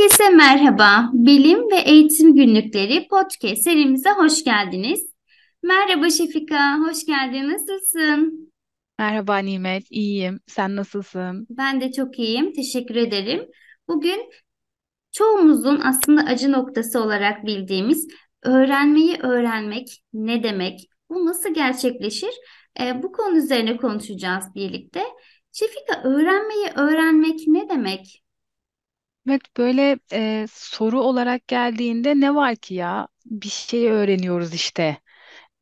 Herkese merhaba. Bilim ve Eğitim Günlükleri podcast serimize hoş geldiniz. Merhaba Şefika, hoş geldin. Nasılsın? Merhaba Nimet, iyiyim. Sen nasılsın? Ben de çok iyiyim. Teşekkür ederim. Bugün çoğumuzun aslında acı noktası olarak bildiğimiz öğrenmeyi öğrenmek ne demek? Bu nasıl gerçekleşir? E, bu konu üzerine konuşacağız birlikte. Şefika öğrenmeyi öğrenmek ne demek? Evet böyle e, soru olarak geldiğinde ne var ki ya bir şey öğreniyoruz işte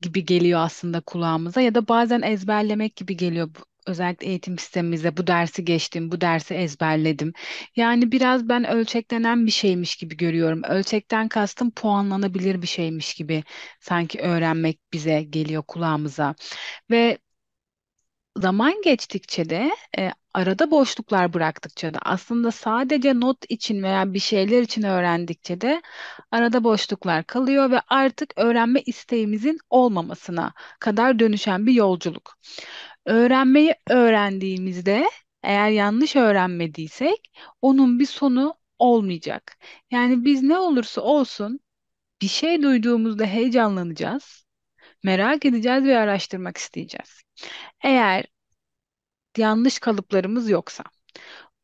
gibi geliyor aslında kulağımıza ya da bazen ezberlemek gibi geliyor bu, özellikle eğitim sistemimizde bu dersi geçtim, bu dersi ezberledim. Yani biraz ben ölçeklenen bir şeymiş gibi görüyorum. Ölçekten kastım puanlanabilir bir şeymiş gibi sanki öğrenmek bize geliyor kulağımıza. Ve zaman geçtikçe de e, arada boşluklar bıraktıkça da aslında sadece not için veya bir şeyler için öğrendikçe de arada boşluklar kalıyor ve artık öğrenme isteğimizin olmamasına kadar dönüşen bir yolculuk. Öğrenmeyi öğrendiğimizde eğer yanlış öğrenmediysek onun bir sonu olmayacak. Yani biz ne olursa olsun bir şey duyduğumuzda heyecanlanacağız, merak edeceğiz ve araştırmak isteyeceğiz. Eğer yanlış kalıplarımız yoksa.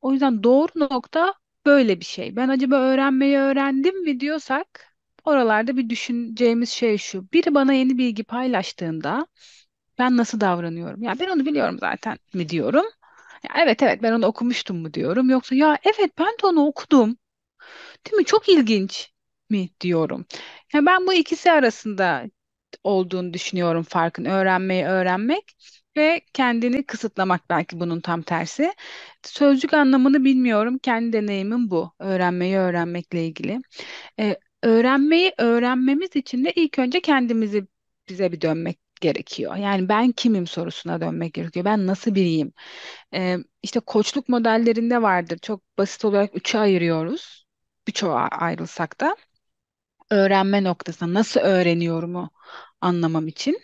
O yüzden doğru nokta böyle bir şey. Ben acaba öğrenmeyi öğrendim mi diyorsak oralarda bir düşüneceğimiz şey şu. Biri bana yeni bilgi paylaştığında ben nasıl davranıyorum? Ya ben onu biliyorum zaten mi diyorum? Ya evet evet ben onu okumuştum mu diyorum? Yoksa ya evet ben de onu okudum. Değil mi? Çok ilginç mi diyorum. Yani ben bu ikisi arasında olduğunu düşünüyorum farkın öğrenmeyi öğrenmek ve kendini kısıtlamak belki bunun tam tersi. Sözcük anlamını bilmiyorum. Kendi deneyimim bu. Öğrenmeyi öğrenmekle ilgili. Ee, öğrenmeyi öğrenmemiz için de ilk önce kendimizi bize bir dönmek gerekiyor. Yani ben kimim sorusuna dönmek gerekiyor. Ben nasıl biriyim? Ee, işte koçluk modellerinde vardır. Çok basit olarak üçe ayırıyoruz. Birçoğu ayrılsak da öğrenme noktasına nasıl öğreniyorumu anlamam için.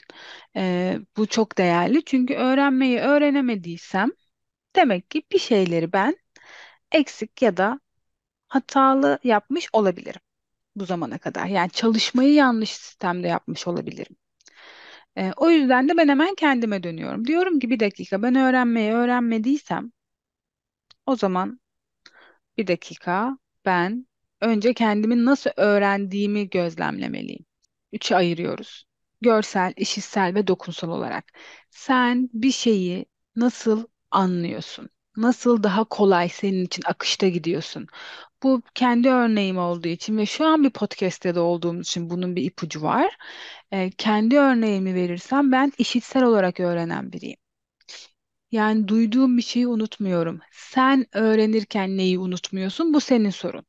E, bu çok değerli çünkü öğrenmeyi öğrenemediysem demek ki bir şeyleri ben eksik ya da hatalı yapmış olabilirim bu zamana kadar. Yani çalışmayı yanlış sistemde yapmış olabilirim. E, o yüzden de ben hemen kendime dönüyorum. Diyorum ki bir dakika ben öğrenmeyi öğrenmediysem o zaman bir dakika ben önce kendimi nasıl öğrendiğimi gözlemlemeliyim. Üçe ayırıyoruz. Görsel, işitsel ve dokunsal olarak. Sen bir şeyi nasıl anlıyorsun? Nasıl daha kolay senin için akışta gidiyorsun? Bu kendi örneğim olduğu için ve şu an bir podcast'te de olduğum için bunun bir ipucu var. Ee, kendi örneğimi verirsem ben işitsel olarak öğrenen biriyim. Yani duyduğum bir şeyi unutmuyorum. Sen öğrenirken neyi unutmuyorsun? Bu senin sorun.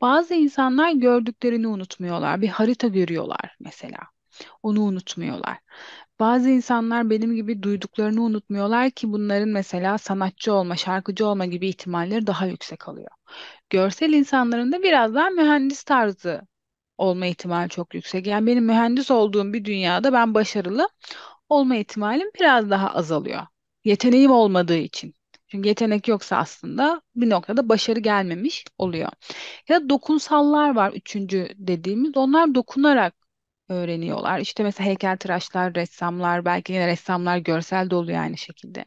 Bazı insanlar gördüklerini unutmuyorlar. Bir harita görüyorlar mesela. Onu unutmuyorlar. Bazı insanlar benim gibi duyduklarını unutmuyorlar ki bunların mesela sanatçı olma, şarkıcı olma gibi ihtimalleri daha yüksek alıyor. Görsel insanların da biraz daha mühendis tarzı olma ihtimali çok yüksek. Yani benim mühendis olduğum bir dünyada ben başarılı olma ihtimalim biraz daha azalıyor. Yeteneğim olmadığı için. Çünkü yetenek yoksa aslında bir noktada başarı gelmemiş oluyor. Ya da dokunsallar var üçüncü dediğimiz. Onlar dokunarak öğreniyorlar. İşte mesela heykeltıraşlar, ressamlar, belki yine ressamlar görsel de oluyor aynı şekilde.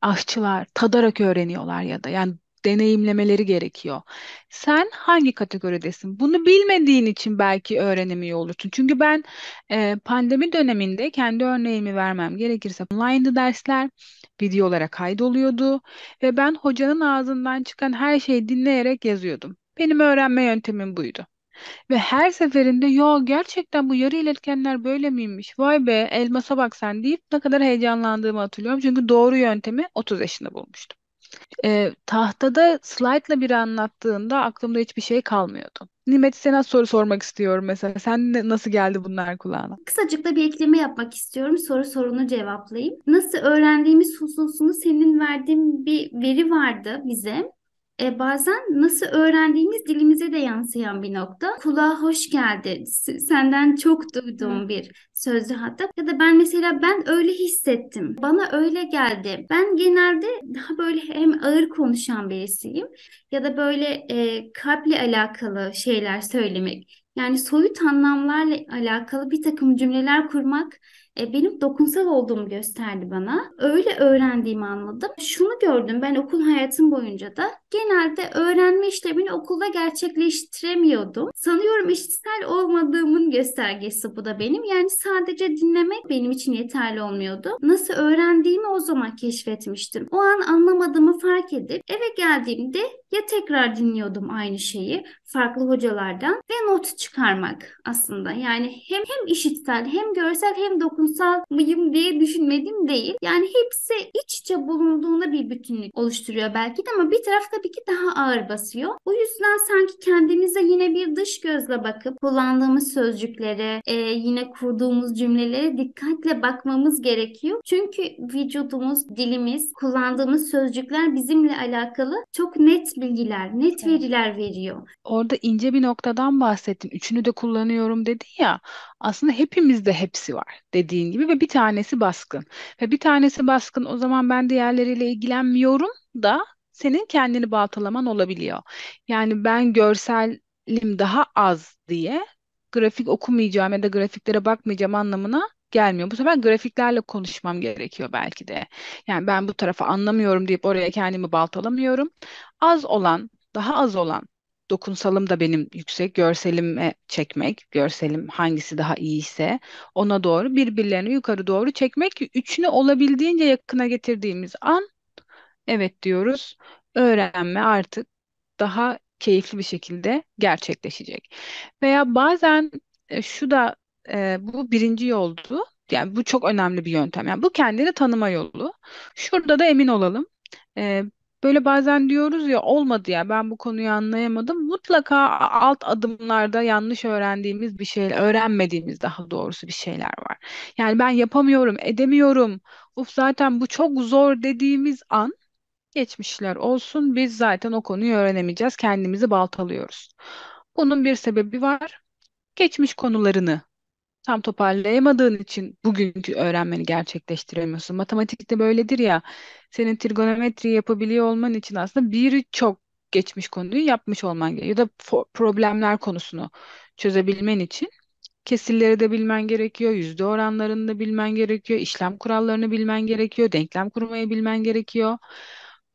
Aşçılar tadarak öğreniyorlar ya da yani deneyimlemeleri gerekiyor. Sen hangi kategoridesin? Bunu bilmediğin için belki öğrenemiyor olursun. Çünkü ben e, pandemi döneminde kendi örneğimi vermem gerekirse online dersler, videolara kaydoluyordu ve ben hocanın ağzından çıkan her şeyi dinleyerek yazıyordum. Benim öğrenme yöntemim buydu. Ve her seferinde ya gerçekten bu yarı iletkenler böyle miymiş? Vay be elmasa bak sen deyip ne kadar heyecanlandığımı hatırlıyorum. Çünkü doğru yöntemi 30 yaşında bulmuştum. E, tahtada slaytla biri anlattığında aklımda hiçbir şey kalmıyordu. Nimet sana soru sormak istiyorum mesela. Sen ne- nasıl geldi bunlar kulağına? Kısacık da bir ekleme yapmak istiyorum. Soru sorunu cevaplayayım. Nasıl öğrendiğimiz hususunu senin verdiğin bir veri vardı bize e, bazen nasıl öğrendiğimiz dilimize de yansıyan bir nokta. Kulağa hoş geldi, S- senden çok duyduğum bir sözü hatta. Ya da ben mesela ben öyle hissettim, bana öyle geldi. Ben genelde daha böyle hem ağır konuşan birisiyim ya da böyle e, kalple alakalı şeyler söylemek. Yani soyut anlamlarla alakalı bir takım cümleler kurmak e, benim dokunsal olduğumu gösterdi bana. Öyle öğrendiğimi anladım. Şunu gördüm ben okul hayatım boyunca da genelde öğrenme işlemini okulda gerçekleştiremiyordum. Sanıyorum işitsel olmadığımın göstergesi bu da benim. Yani sadece dinlemek benim için yeterli olmuyordu. Nasıl öğrendiğimi o zaman keşfetmiştim. O an anlamadığımı fark edip eve geldiğimde ya tekrar dinliyordum aynı şeyi farklı hocalardan ve not çıkarmak aslında. Yani hem hem işitsel hem görsel hem dokun kurumsal mıyım diye düşünmedim değil. Yani hepsi iç içe bulunduğunda bir bütünlük oluşturuyor belki de ama bir taraf tabii ki daha ağır basıyor. O yüzden sanki kendimize yine bir dış gözle bakıp kullandığımız sözcüklere, e, yine kurduğumuz cümlelere dikkatle bakmamız gerekiyor. Çünkü vücudumuz, dilimiz, kullandığımız sözcükler bizimle alakalı çok net bilgiler, net veriler veriyor. Orada ince bir noktadan bahsettim. Üçünü de kullanıyorum dedi ya. Aslında hepimizde hepsi var dedi dediğin gibi ve bir tanesi baskın. Ve bir tanesi baskın o zaman ben diğerleriyle ilgilenmiyorum da senin kendini baltalaman olabiliyor. Yani ben görselim daha az diye grafik okumayacağım ya da grafiklere bakmayacağım anlamına gelmiyor. Bu sefer grafiklerle konuşmam gerekiyor belki de. Yani ben bu tarafa anlamıyorum deyip oraya kendimi baltalamıyorum. Az olan, daha az olan dokunsalım da benim yüksek, görselime çekmek, görselim hangisi daha iyi ise ona doğru birbirlerini yukarı doğru çekmek. Üçünü olabildiğince yakına getirdiğimiz an evet diyoruz. Öğrenme artık daha keyifli bir şekilde gerçekleşecek. Veya bazen e, şu da e, bu birinci yoldu. Yani bu çok önemli bir yöntem. Yani bu kendini tanıma yolu. Şurada da emin olalım. E, Böyle bazen diyoruz ya olmadı ya ben bu konuyu anlayamadım. Mutlaka alt adımlarda yanlış öğrendiğimiz bir şey öğrenmediğimiz daha doğrusu bir şeyler var. Yani ben yapamıyorum, edemiyorum. Uf zaten bu çok zor dediğimiz an geçmişler olsun. Biz zaten o konuyu öğrenemeyeceğiz. Kendimizi baltalıyoruz. Bunun bir sebebi var. Geçmiş konularını tam toparlayamadığın için bugünkü öğrenmeni gerçekleştiremiyorsun. Matematikte böyledir ya. Senin trigonometri yapabiliyor olman için aslında biri çok geçmiş konuyu yapmış olman gerekiyor. Ya da problemler konusunu çözebilmen için kesirleri de bilmen gerekiyor, yüzde oranlarını da bilmen gerekiyor, işlem kurallarını bilmen gerekiyor, denklem kurmayı bilmen gerekiyor.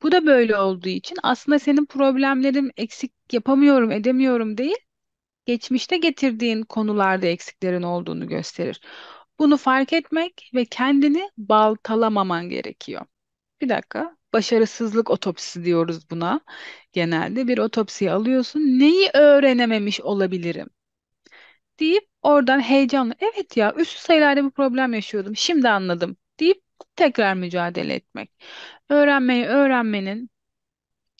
Bu da böyle olduğu için aslında senin problemlerim eksik yapamıyorum, edemiyorum değil, geçmişte getirdiğin konularda eksiklerin olduğunu gösterir. Bunu fark etmek ve kendini baltalamaman gerekiyor. Bir dakika. Başarısızlık otopsisi diyoruz buna. Genelde bir otopsi alıyorsun. Neyi öğrenememiş olabilirim? deyip oradan heyecanlı, evet ya üst sayılarda bir problem yaşıyordum. Şimdi anladım deyip tekrar mücadele etmek. Öğrenmeyi öğrenmenin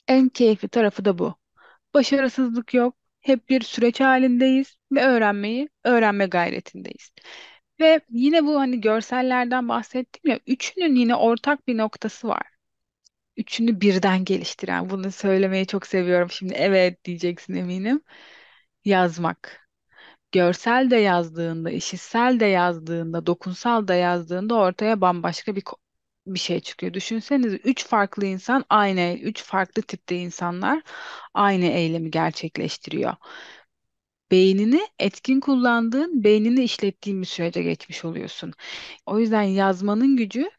en keyifli tarafı da bu. Başarısızlık yok, hep bir süreç halindeyiz ve öğrenmeyi öğrenme gayretindeyiz. Ve yine bu hani görsellerden bahsettim ya, üçünün yine ortak bir noktası var. Üçünü birden geliştiren, bunu söylemeyi çok seviyorum. Şimdi evet diyeceksin eminim. Yazmak. Görsel de yazdığında, işitsel de yazdığında, dokunsal da yazdığında ortaya bambaşka bir bir şey çıkıyor. Düşünsenize üç farklı insan aynı, üç farklı tipte insanlar aynı eylemi gerçekleştiriyor. Beynini etkin kullandığın, beynini işlettiğin bir sürece geçmiş oluyorsun. O yüzden yazmanın gücü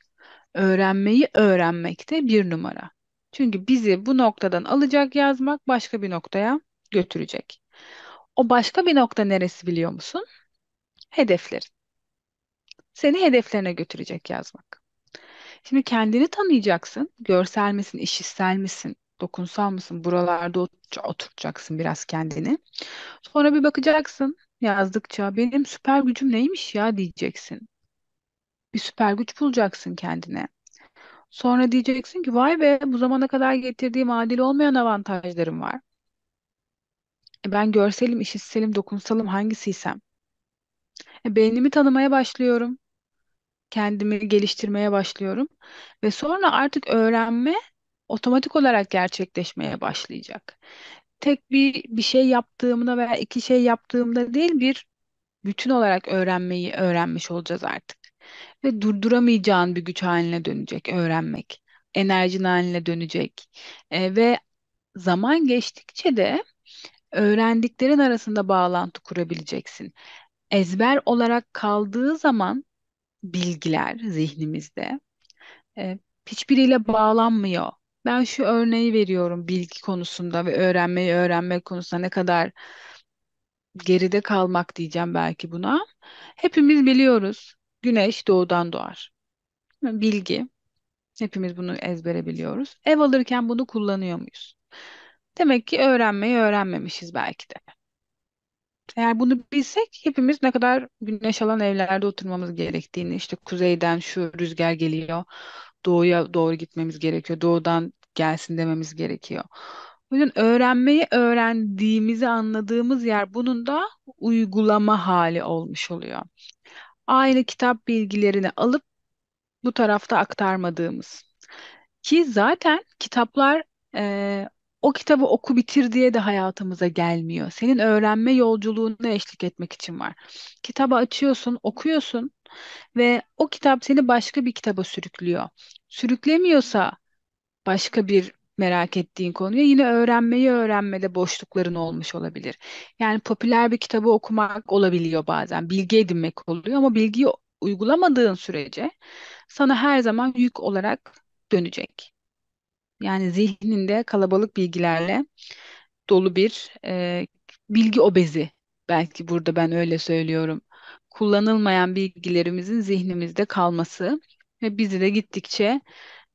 öğrenmeyi öğrenmekte bir numara. Çünkü bizi bu noktadan alacak yazmak başka bir noktaya götürecek. O başka bir nokta neresi biliyor musun? Hedeflerin. Seni hedeflerine götürecek yazmak. Şimdi kendini tanıyacaksın. Görsel misin, işitsel misin, dokunsal mısın? Buralarda oturacaksın biraz kendini. Sonra bir bakacaksın yazdıkça benim süper gücüm neymiş ya diyeceksin. Bir süper güç bulacaksın kendine. Sonra diyeceksin ki vay be bu zamana kadar getirdiğim adil olmayan avantajlarım var. E ben görselim, işitselim, dokunsalım hangisiysem. E beynimi tanımaya başlıyorum kendimi geliştirmeye başlıyorum ve sonra artık öğrenme otomatik olarak gerçekleşmeye başlayacak. Tek bir bir şey yaptığımda veya iki şey yaptığımda değil bir bütün olarak öğrenmeyi öğrenmiş olacağız artık. Ve durduramayacağın bir güç haline dönecek öğrenmek. Enerjin haline dönecek. E, ve zaman geçtikçe de öğrendiklerin arasında bağlantı kurabileceksin. Ezber olarak kaldığı zaman bilgiler zihnimizde. E, hiçbiriyle bağlanmıyor. Ben şu örneği veriyorum bilgi konusunda ve öğrenmeyi öğrenme konusunda ne kadar geride kalmak diyeceğim belki buna. Hepimiz biliyoruz. Güneş doğudan doğar. Bilgi. Hepimiz bunu ezbere biliyoruz. Ev alırken bunu kullanıyor muyuz? Demek ki öğrenmeyi öğrenmemişiz belki de. Eğer bunu bilsek hepimiz ne kadar güneş alan evlerde oturmamız gerektiğini, işte kuzeyden şu rüzgar geliyor, doğuya doğru gitmemiz gerekiyor, doğudan gelsin dememiz gerekiyor. O yüzden öğrenmeyi öğrendiğimizi anladığımız yer bunun da uygulama hali olmuş oluyor. Aynı kitap bilgilerini alıp bu tarafta aktarmadığımız. Ki zaten kitaplar e, o kitabı oku bitir diye de hayatımıza gelmiyor. Senin öğrenme yolculuğuna eşlik etmek için var. Kitabı açıyorsun, okuyorsun ve o kitap seni başka bir kitaba sürüklüyor. Sürüklemiyorsa başka bir merak ettiğin konuya yine öğrenmeyi öğrenmede boşlukların olmuş olabilir. Yani popüler bir kitabı okumak olabiliyor bazen. Bilgi edinmek oluyor ama bilgiyi uygulamadığın sürece sana her zaman yük olarak dönecek. Yani zihninde kalabalık bilgilerle dolu bir e, bilgi obezi. Belki burada ben öyle söylüyorum. Kullanılmayan bilgilerimizin zihnimizde kalması ve bizi de gittikçe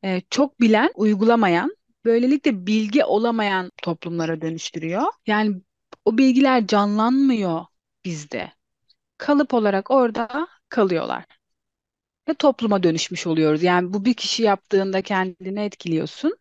e, çok bilen, uygulamayan, böylelikle bilgi olamayan toplumlara dönüştürüyor. Yani o bilgiler canlanmıyor bizde. Kalıp olarak orada kalıyorlar ve topluma dönüşmüş oluyoruz. Yani bu bir kişi yaptığında kendini etkiliyorsun.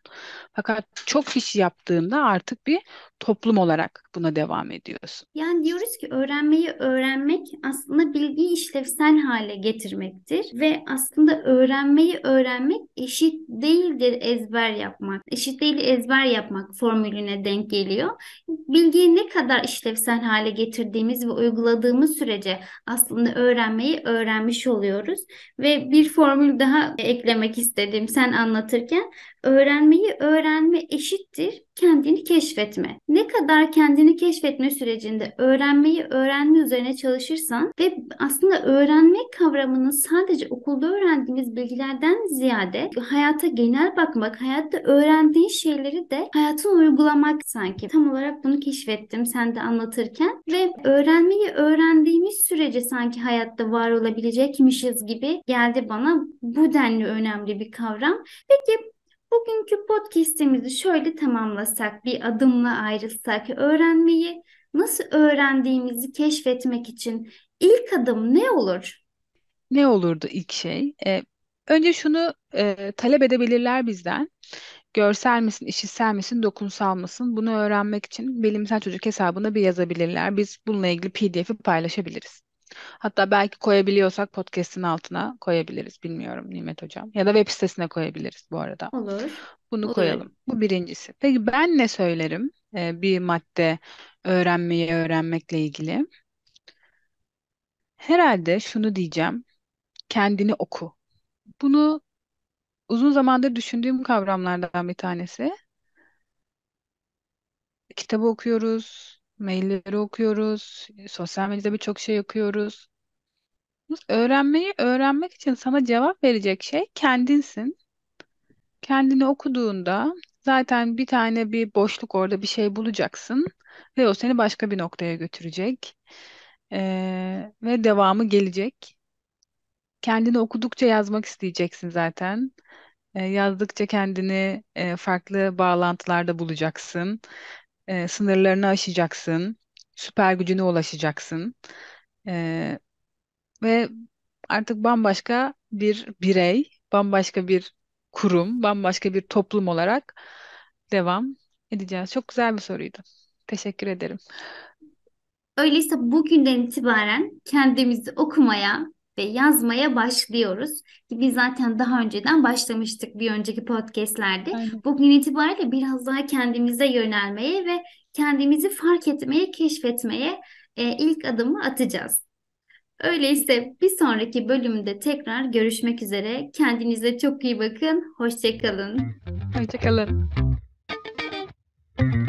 Fakat çok kişi yaptığında artık bir toplum olarak buna devam ediyorsun? Yani diyoruz ki öğrenmeyi öğrenmek aslında bilgiyi işlevsel hale getirmektir ve aslında öğrenmeyi öğrenmek eşit değildir ezber yapmak. Eşit değil ezber yapmak formülüne denk geliyor. Bilgiyi ne kadar işlevsel hale getirdiğimiz ve uyguladığımız sürece aslında öğrenmeyi öğrenmiş oluyoruz ve bir formül daha eklemek istedim sen anlatırken öğrenmeyi öğrenme eşittir kendini keşfetme. Ne kadar kendini keşfetme sürecinde öğrenmeyi öğrenme üzerine çalışırsan ve aslında öğrenme kavramının sadece okulda öğrendiğimiz bilgilerden ziyade hayata genel bakmak, hayatta öğrendiğin şeyleri de hayatın uygulamak sanki. Tam olarak bunu keşfettim sen de anlatırken ve öğrenmeyi öğrendiğimiz sürece sanki hayatta var olabilecekmişiz gibi geldi bana. Bu denli önemli bir kavram. Peki Bugünkü podcast'imizi şöyle tamamlasak, bir adımla ayrılsak, öğrenmeyi nasıl öğrendiğimizi keşfetmek için ilk adım ne olur? Ne olurdu ilk şey? Ee, önce şunu e, talep edebilirler bizden. Görsel misin, işitsel misin, dokunsal mısın? Bunu öğrenmek için bilimsel çocuk hesabına bir yazabilirler. Biz bununla ilgili PDF'i paylaşabiliriz. Hatta belki koyabiliyorsak podcast'in altına koyabiliriz. Bilmiyorum Nimet Hocam. Ya da web sitesine koyabiliriz bu arada. Olur. Bunu Olur. koyalım. Bu birincisi. Peki ben ne söylerim ee, bir madde öğrenmeyi öğrenmekle ilgili? Herhalde şunu diyeceğim. Kendini oku. Bunu uzun zamandır düşündüğüm kavramlardan bir tanesi. Kitabı okuyoruz, Mailleri okuyoruz. Sosyal medyada birçok şey okuyoruz. Öğrenmeyi öğrenmek için sana cevap verecek şey kendinsin. Kendini okuduğunda zaten bir tane bir boşluk orada bir şey bulacaksın ve o seni başka bir noktaya götürecek. Ee, ve devamı gelecek. Kendini okudukça yazmak isteyeceksin zaten. Ee, yazdıkça kendini e, farklı bağlantılarda bulacaksın e, sınırlarını aşacaksın, süper gücüne ulaşacaksın E, ve artık bambaşka bir birey, bambaşka bir kurum, bambaşka bir toplum olarak devam edeceğiz. Çok güzel bir soruydu. Teşekkür ederim. Öyleyse bugünden itibaren kendimizi okumaya, ve yazmaya başlıyoruz. Biz zaten daha önceden başlamıştık bir önceki podcastlerde. Aynen. Bugün itibariyle biraz daha kendimize yönelmeye ve kendimizi fark etmeye, keşfetmeye e, ilk adımı atacağız. Öyleyse bir sonraki bölümde tekrar görüşmek üzere. Kendinize çok iyi bakın. Hoşçakalın. Hoşçakalın.